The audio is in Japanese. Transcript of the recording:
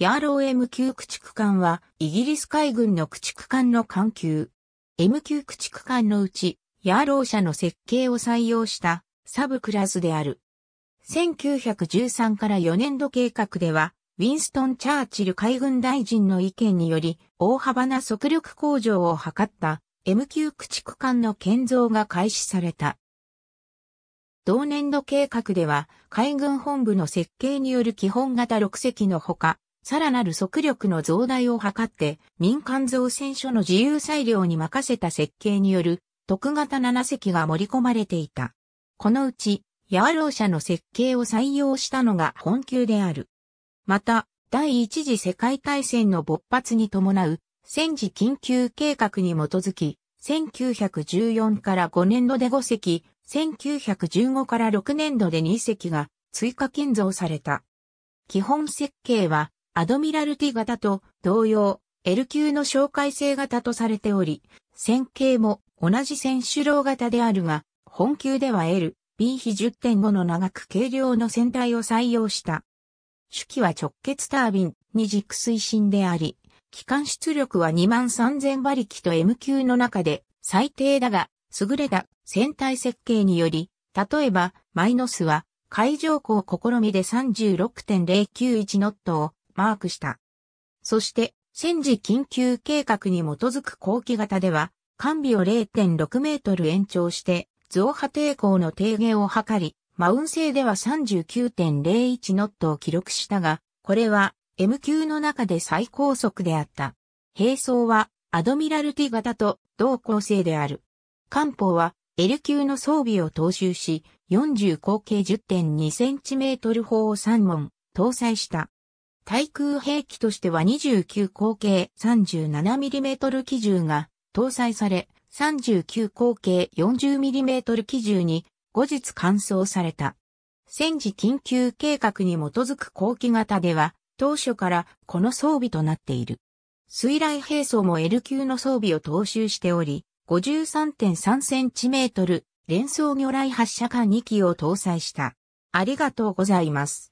ヤーロー M 級駆逐艦は、イギリス海軍の駆逐艦の艦級。M 級駆逐艦のうち、ヤーロー社の設計を採用したサブクラスである。1913から4年度計画では、ウィンストン・チャーチル海軍大臣の意見により、大幅な速力向上を図った M 級駆逐艦の建造が開始された。同年度計画では、海軍本部の設計による基本型6隻のほか、さらなる速力の増大を図って民間造船所の自由裁量に任せた設計による特型7隻が盛り込まれていた。このうち、ヤーロー社の設計を採用したのが本級である。また、第一次世界大戦の勃発に伴う戦時緊急計画に基づき、1914から5年度で5隻、1915から6年度で2隻が追加建造された。基本設計はアドミラルティ型と同様、L 級の紹介性型とされており、線形も同じ選手楼型であるが、本級では L、B 比10.5の長く軽量の船体を採用した。主機は直結タービン、二軸推進であり、機関出力は23000馬力と M 級の中で最低だが、優れた船体設計により、例えば、マイノスは、海上港試みで36.091ノットをマークした。そして、戦時緊急計画に基づく後期型では、完備を0.6メートル延長して、増波抵抗の低減を図り、マウン製では39.01ノットを記録したが、これは M 級の中で最高速であった。並走はアドミラルティ型と同構成である。艦砲は L 級の装備を踏襲し、40口径1 0 2センチメートル砲を3門搭載した。対空兵器としては29口径 37mm 機銃が搭載され、39口径 40mm 機銃に後日換装された。戦時緊急計画に基づく後期型では、当初からこの装備となっている。水雷兵装も L 級の装備を踏襲しており、53.3センチメートル連装魚雷発射管2機を搭載した。ありがとうございます。